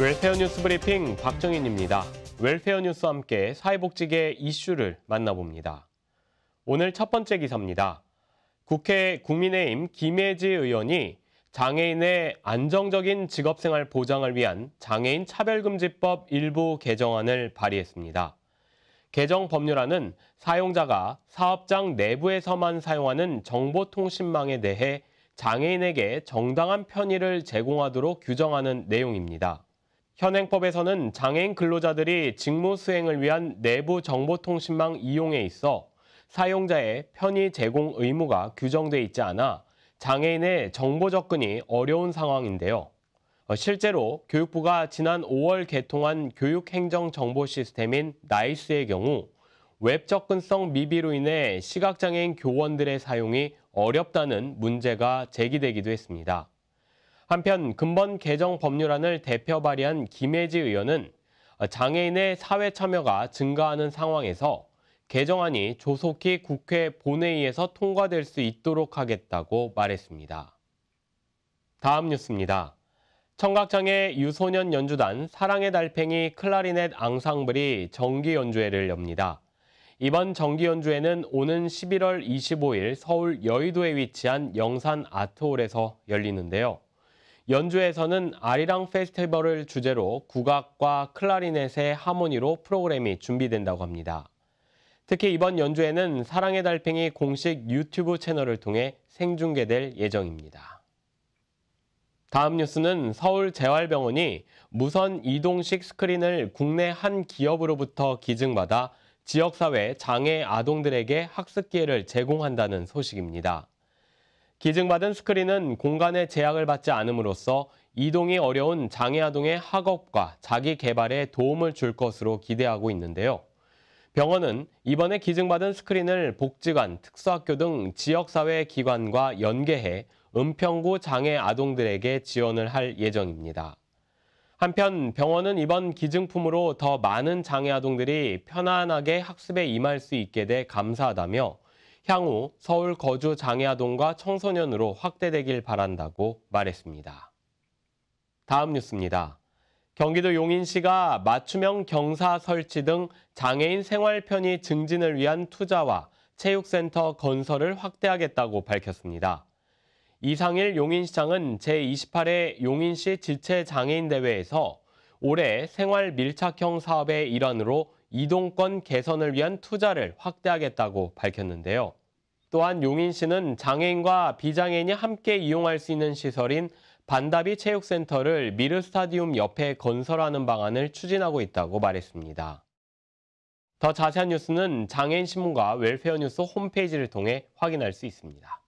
웰페어 뉴스 브리핑 박정인입니다. 웰페어 뉴스와 함께 사회복지계 이슈를 만나봅니다. 오늘 첫 번째 기사입니다. 국회 국민의힘 김혜지 의원이 장애인의 안정적인 직업생활 보장을 위한 장애인 차별금지법 일부 개정안을 발의했습니다. 개정 법률안은 사용자가 사업장 내부에서만 사용하는 정보통신망에 대해 장애인에게 정당한 편의를 제공하도록 규정하는 내용입니다. 현행법에서는 장애인 근로자들이 직무 수행을 위한 내부 정보통신망 이용에 있어 사용자의 편의 제공 의무가 규정돼 있지 않아 장애인의 정보 접근이 어려운 상황인데요. 어, 실제로 교육부가 지난 5월 개통한 교육행정정보 시스템인 나이스의 경우 웹 접근성 미비로 인해 시각장애인 교원들의 사용이 어렵다는 문제가 제기되기도 했습니다. 한편 근본 개정 법률안을 대표 발의한 김혜지 의원은 장애인의 사회 참여가 증가하는 상황에서 개정안이 조속히 국회 본회의에서 통과될 수 있도록 하겠다고 말했습니다. 다음 뉴스입니다. 청각장애 유소년 연주단 사랑의 달팽이 클라리넷 앙상블이 정기 연주회를 엽니다. 이번 정기 연주회는 오는 11월 25일 서울 여의도에 위치한 영산 아트홀에서 열리는데요. 연주에서는 아리랑 페스티벌을 주제로 국악과 클라리넷의 하모니로 프로그램이 준비된다고 합니다. 특히 이번 연주에는 사랑의 달팽이 공식 유튜브 채널을 통해 생중계될 예정입니다. 다음 뉴스는 서울재활병원이 무선 이동식 스크린을 국내 한 기업으로부터 기증받아 지역사회 장애 아동들에게 학습 기회를 제공한다는 소식입니다. 기증받은 스크린은 공간의 제약을 받지 않음으로써 이동이 어려운 장애아동의 학업과 자기 개발에 도움을 줄 것으로 기대하고 있는데요. 병원은 이번에 기증받은 스크린을 복지관, 특수학교 등 지역사회 기관과 연계해 은평구 장애 아동들에게 지원을 할 예정입니다. 한편 병원은 이번 기증품으로 더 많은 장애 아동들이 편안하게 학습에 임할 수 있게 돼 감사하다며 향후 서울 거주 장애아동과 청소년으로 확대되길 바란다고 말했습니다. 다음 뉴스입니다. 경기도 용인시가 맞춤형 경사 설치 등 장애인 생활 편의 증진을 위한 투자와 체육센터 건설을 확대하겠다고 밝혔습니다. 이상일 용인시장은 제28회 용인시 지체장애인 대회에서 올해 생활 밀착형 사업의 일환으로 이동권 개선을 위한 투자를 확대하겠다고 밝혔는데요. 또한 용인시는 장애인과 비장애인이 함께 이용할 수 있는 시설인 반다비 체육센터를 미르스타디움 옆에 건설하는 방안을 추진하고 있다고 말했습니다. 더 자세한 뉴스는 장애인신문과 웰페어뉴스 홈페이지를 통해 확인할 수 있습니다.